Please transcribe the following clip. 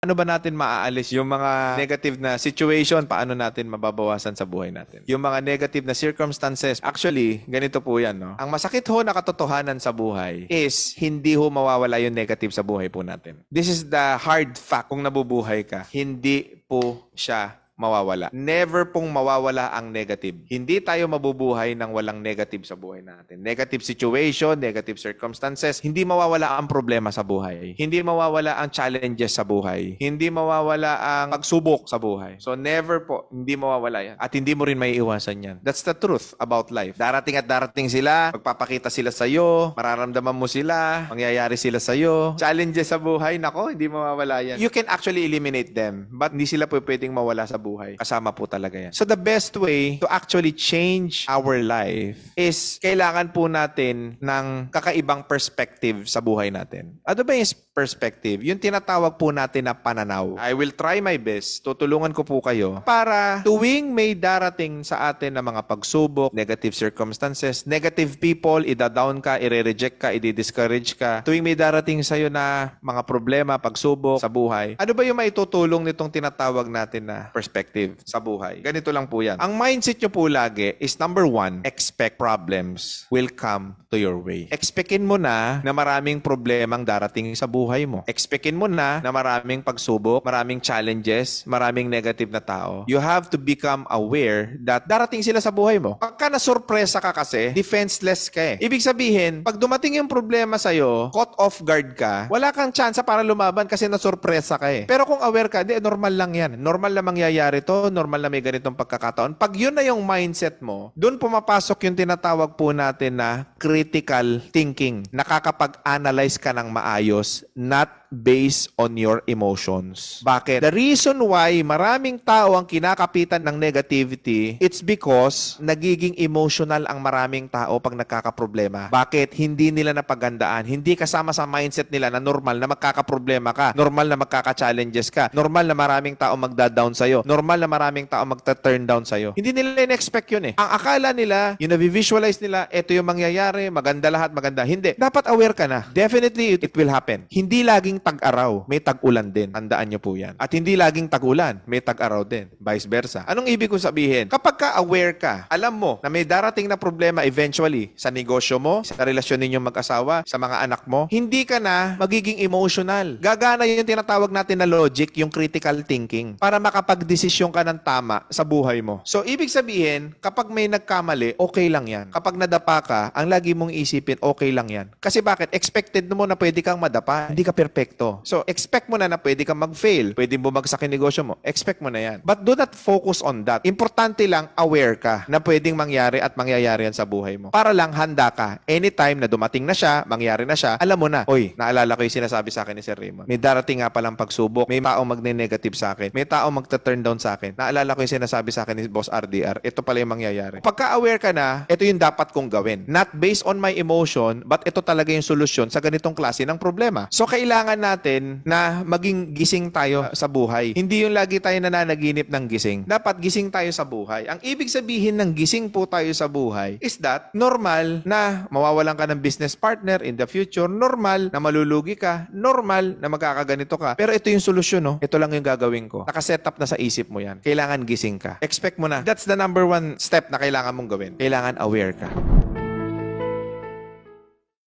Ano ba natin maaalis yung mga negative na situation, paano natin mababawasan sa buhay natin? Yung mga negative na circumstances, actually, ganito po yan. No? Ang masakit ho na katotohanan sa buhay is hindi ho mawawala yung negative sa buhay po natin. This is the hard fact kung nabubuhay ka. Hindi po siya mawawala. Never pong mawawala ang negative. Hindi tayo mabubuhay ng walang negative sa buhay natin. Negative situation, negative circumstances, hindi mawawala ang problema sa buhay. Hindi mawawala ang challenges sa buhay. Hindi mawawala ang pagsubok sa buhay. So never po, hindi mawawala yan. At hindi mo rin may iwasan yan. That's the truth about life. Darating at darating sila, magpapakita sila sa'yo, mararamdaman mo sila, mangyayari sila sa'yo. Challenges sa buhay, nako, hindi mawawala yan. You can actually eliminate them, but hindi sila pwedeng mawala sa buhay buhay. Kasama po talaga yan. So the best way to actually change our life is kailangan po natin ng kakaibang perspective sa buhay natin. Ano ba yung perspective, yung tinatawag po natin na pananaw. I will try my best, tutulungan ko po kayo para tuwing may darating sa atin na mga pagsubok, negative circumstances, negative people, ida-down ka, ire-reject ka, i-discourage ka, tuwing may darating sa'yo na mga problema, pagsubok sa buhay, ano ba yung maitutulong nitong tinatawag natin na perspective sa buhay? Ganito lang po yan. Ang mindset nyo po lagi is number one, expect problems will come to your way. Expectin mo na na maraming problemang darating sa buhay buhay mo. Expectin mo na na maraming pagsubok, maraming challenges, maraming negative na tao. You have to become aware that darating sila sa buhay mo. Pagka na-surpresa ka kasi, defenseless ka eh. Ibig sabihin, pag dumating yung problema sa'yo, caught off guard ka, wala kang chance para lumaban kasi na-surpresa ka eh. Pero kung aware ka, di, normal lang yan. Normal na mangyayari to, normal na may ganitong pagkakataon. Pag yun na yung mindset mo, doon pumapasok yung tinatawag po natin na critical thinking. Nakakapag-analyze ka ng maayos not based on your emotions. Bakit? The reason why maraming tao ang kinakapitan ng negativity, it's because nagiging emotional ang maraming tao pag nagkakaproblema. Bakit? Hindi nila napagandaan. Hindi kasama sa mindset nila na normal na magkakaproblema ka. Normal na magkaka-challenges ka. Normal na maraming tao magda-down sa'yo. Normal na maraming tao magta-turn down sa'yo. Hindi nila in-expect yun eh. Ang akala nila, yung na-visualize nila, eto yung mangyayari, maganda lahat, maganda. Hindi. Dapat aware ka na. Definitely, it, it will happen. Hindi laging laging tag-araw, may tag-ulan din. Tandaan niyo po yan. At hindi laging tag-ulan, may tag-araw din. Vice versa. Anong ibig kong sabihin? Kapag ka aware ka, alam mo na may darating na problema eventually sa negosyo mo, sa relasyon ninyong mag-asawa, sa mga anak mo, hindi ka na magiging emotional. Gagana yung tinatawag natin na logic, yung critical thinking, para makapag-desisyon ka ng tama sa buhay mo. So, ibig sabihin, kapag may nagkamali, okay lang yan. Kapag nadapa ka, ang lagi mong isipin, okay lang yan. Kasi bakit? Expected mo na pwede kang madapa. Hindi ka perfect proyekto. So, expect mo na na pwede kang mag-fail, pwede bumagsak yung negosyo mo. Expect mo na yan. But do not focus on that. Importante lang aware ka na pwedeng mangyari at mangyayari yan sa buhay mo. Para lang handa ka. Anytime na dumating na siya, mangyari na siya, alam mo na, oy, naalala ko yung sinasabi sa akin ni Sir Raymond. May darating nga palang pagsubok. May taong magne-negative sa akin. May taong magta-turn down sa akin. Naalala ko yung sinasabi sa akin ni Boss RDR. Ito pala yung mangyayari. Pagka-aware ka na, ito yung dapat kong gawin. Not based on my emotion, but ito talaga yung solusyon sa ganitong klase ng problema. So, kailangan natin na maging gising tayo sa buhay. Hindi yung lagi tayo nananaginip ng gising. Dapat gising tayo sa buhay. Ang ibig sabihin ng gising po tayo sa buhay is that normal na mawawalan ka ng business partner in the future, normal na malulugi ka, normal na magkakaganito ka. Pero ito yung solusyon, no? Ito lang yung gagawin ko. Nakaset up na sa isip mo yan. Kailangan gising ka. Expect mo na. That's the number one step na kailangan mong gawin. Kailangan aware ka.